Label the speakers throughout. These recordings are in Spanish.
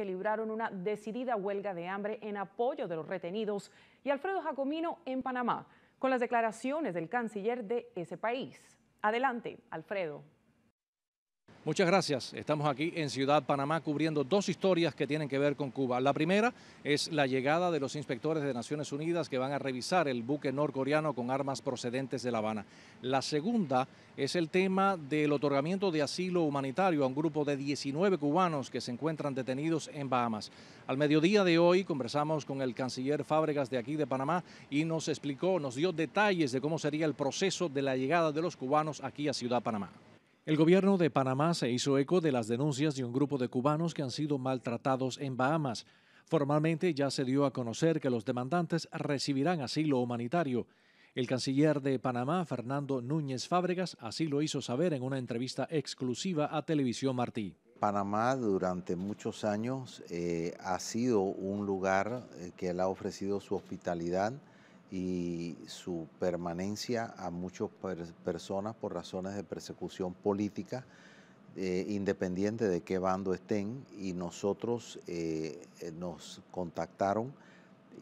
Speaker 1: que libraron una decidida huelga de hambre en apoyo de los retenidos, y Alfredo Jacomino en Panamá, con las declaraciones del canciller de ese país. Adelante, Alfredo. Muchas gracias. Estamos aquí en Ciudad Panamá cubriendo dos historias que tienen que ver con Cuba. La primera es la llegada de los inspectores de Naciones Unidas que van a revisar el buque norcoreano con armas procedentes de La Habana. La segunda es el tema del otorgamiento de asilo humanitario a un grupo de 19 cubanos que se encuentran detenidos en Bahamas. Al mediodía de hoy conversamos con el canciller Fábregas de aquí de Panamá y nos explicó, nos dio detalles de cómo sería el proceso de la llegada de los cubanos aquí a Ciudad Panamá. El gobierno de Panamá se hizo eco de las denuncias de un grupo de cubanos que han sido maltratados en Bahamas. Formalmente ya se dio a conocer que los demandantes recibirán asilo humanitario. El canciller de Panamá, Fernando Núñez Fábregas, así lo hizo saber en una entrevista exclusiva a Televisión Martí.
Speaker 2: Panamá durante muchos años eh, ha sido un lugar eh, que le ha ofrecido su hospitalidad y su permanencia a muchas personas por razones de persecución política, eh, independiente de qué bando estén, y nosotros eh, eh, nos contactaron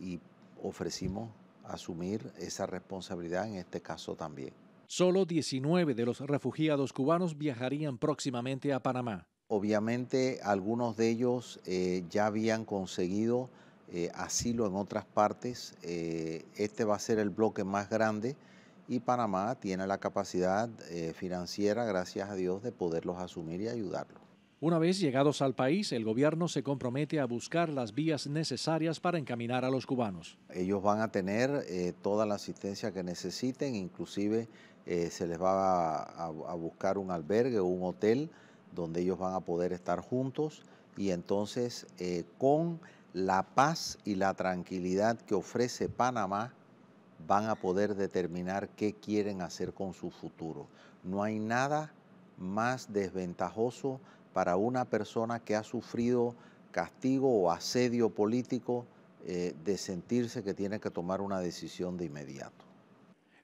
Speaker 2: y ofrecimos asumir esa responsabilidad en este caso también. Solo 19 de los refugiados cubanos viajarían próximamente a Panamá. Obviamente algunos de ellos ya habían conseguido eh, asilo en otras partes. Eh, este va a ser el bloque más grande y Panamá tiene la capacidad eh, financiera, gracias a Dios, de poderlos asumir y ayudarlos.
Speaker 1: Una vez llegados al país, el gobierno se compromete a buscar las vías necesarias para encaminar a los cubanos.
Speaker 2: Ellos van a tener toda la asistencia que necesiten, inclusive se les va a, buscar un albergue o un hotel donde ellos van a poder estar juntos y entonces con la paz y la tranquilidad que ofrece Panamá van a poder determinar qué quieren hacer con su futuro. No hay nada más desventajoso para una persona que ha sufrido castigo o asedio político eh, de sentirse que tiene que tomar una decisión de inmediato.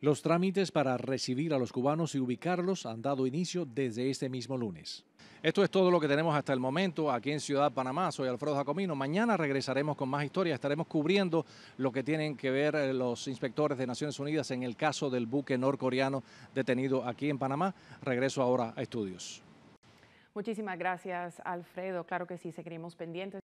Speaker 1: Los trámites para recibir a los cubanos y ubicarlos han dado inicio desde este mismo lunes. Esto es todo lo que tenemos hasta el momento aquí en Ciudad Panamá. Soy Alfredo Jacomino. Mañana regresaremos con más historias. Estaremos cubriendo lo que tienen que ver eh, los inspectores de Naciones Unidas en el caso del buque norcoreano detenido aquí en Panamá. Regreso
Speaker 2: ahora a estudios. Muchísimas gracias, Alfredo. Claro que sí, seguiremos pendientes.